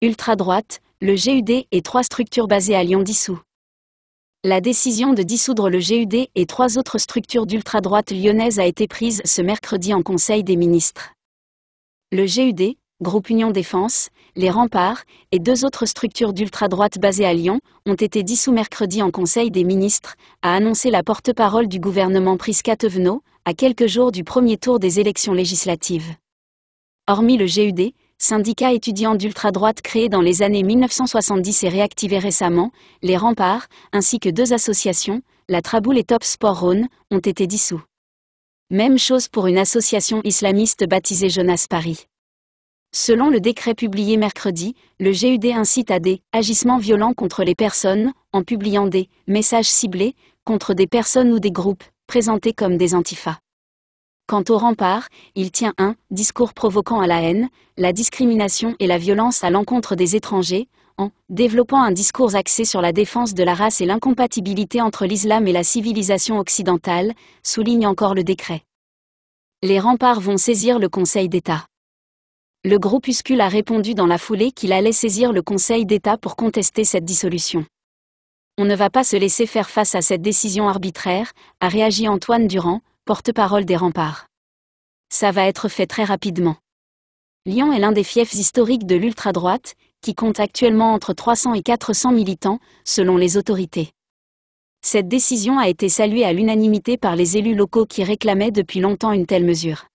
ultra-droite, le GUD et trois structures basées à Lyon dissous. La décision de dissoudre le GUD et trois autres structures d'ultra-droite lyonnaise a été prise ce mercredi en Conseil des ministres. Le GUD, Groupe Union Défense, Les Remparts et deux autres structures d'ultra-droite basées à Lyon ont été dissous mercredi en Conseil des ministres, a annoncé la porte-parole du gouvernement Prisca Tevenot, à quelques jours du premier tour des élections législatives. Hormis le GUD, syndicat étudiant d'ultra-droite créé dans les années 1970 et réactivé récemment, les Remparts, ainsi que deux associations, la Traboule et Top Sport Rhône, ont été dissous. Même chose pour une association islamiste baptisée Jonas Paris. Selon le décret publié mercredi, le GUD incite à des agissements violents contre les personnes, en publiant des messages ciblés, contre des personnes ou des groupes, présentés comme des antifas. Quant au remparts, il tient un discours provoquant à la haine, la discrimination et la violence à l'encontre des étrangers, en développant un discours axé sur la défense de la race et l'incompatibilité entre l'islam et la civilisation occidentale, souligne encore le décret. Les remparts vont saisir le Conseil d'État. Le groupuscule a répondu dans la foulée qu'il allait saisir le Conseil d'État pour contester cette dissolution. On ne va pas se laisser faire face à cette décision arbitraire, a réagi Antoine Durand, porte-parole des remparts. Ça va être fait très rapidement. Lyon est l'un des fiefs historiques de l'ultra-droite, qui compte actuellement entre 300 et 400 militants, selon les autorités. Cette décision a été saluée à l'unanimité par les élus locaux qui réclamaient depuis longtemps une telle mesure.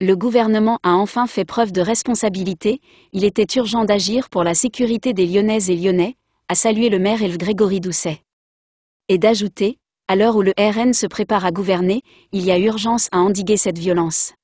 Le gouvernement a enfin fait preuve de responsabilité, il était urgent d'agir pour la sécurité des Lyonnaises et Lyonnais, a salué le maire Elf Grégory Doucet. Et d'ajouter, à l'heure où le RN se prépare à gouverner, il y a urgence à endiguer cette violence.